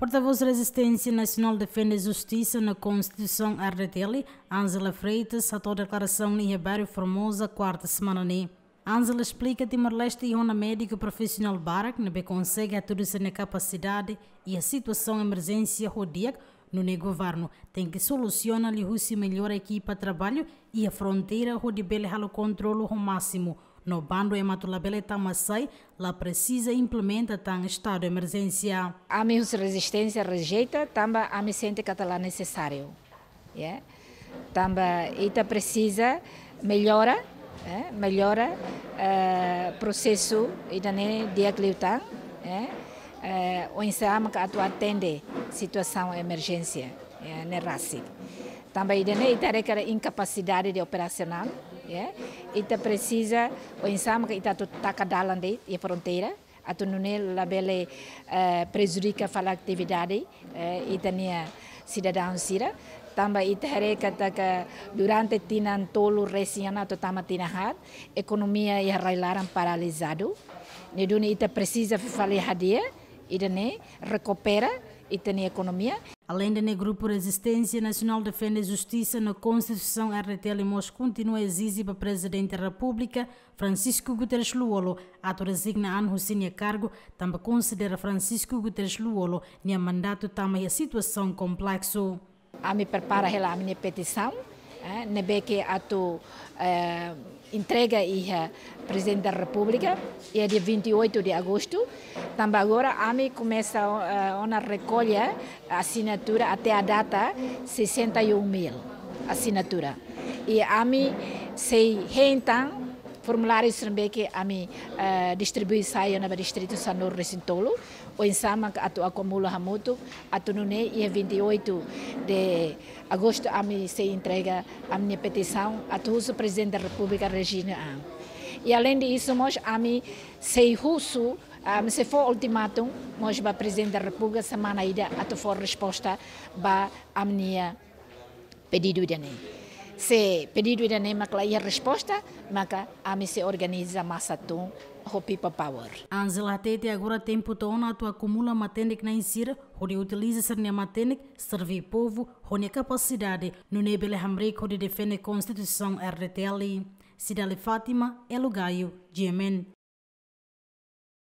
Porta-voz Resistência Nacional defende a justiça na Constituição RDTL, Ângela Freitas, a declaração em Ribeiro Formosa, quarta semana. Ângela explica Timor-Leste e é uma médica profissional Barak não consegue atuar na capacidade e a situação emergência rodíaca no governo tem que solucionar e melhor a equipa de trabalho e a fronteira rodibel o controle ao máximo. No bando em Matulabele Tamassai, lá precisa implementa tan estado de emergência. A minha resistência rejeita, também a minha sente lá necessário. Yeah? Também ita precisa melhora, é? melhora uh, processo e né diagliutan, é? Uh, eh, o ensaio que atende situação emergência, é, né, racic também dene ita requer incapacidade de operacional yeah? É? Então ita precisa o insama que ita taca dalan de e fronteira a atu nune é labele uh, eh, prejudica fala atividade uh, eh, ita nia cidadão sira tamba itere kata tá ka durante tinan tolo resiana to tama tinahat economia ia railaram paralisado ne duni ita precisa fale hadia ita ne recupera ita ne economia Além da Negrupo por existência, Nacional defende a justiça na Constituição RTL Moscou continua a exigir para Presidente da República, Francisco Guterres Luolo, ator resigna Anne Hussein a cargo, também considera Francisco Guterres Luolo, nem mandato também a situação complexo. A me prepara a minha petição, eh, nebeke ato uh, eh, entrega ia presidente da República, é dia 28 de agosto. Também agora a AMI começa uh, uma recolha assinatura até a data 61 mil assinatura. E a AMI se reintam formularios também que a mim uh, distribui saia na distrito Sanor Recintolo, ou em Sama atu acumula hamuto, atu nune e 28 de agosto a mim se entrega a minha petição atu uso presidente da República Regina Ang. E além disso, nós a mim se russo um, se for ultimátum, nós para presidente da República semana ida atu for resposta para a minha pedido de anel se pedido ida nem makla ia resposta, maka mim se organiza masatum people Power. Angela Tete agora tem putona tu acumula matenic na insira, onde utiliza ser ne matenic, servir povo, onde capacidade, no nebele hamrek onde defende a Constituição RDTL. cidade Fátima, Elugaio, é Gemen.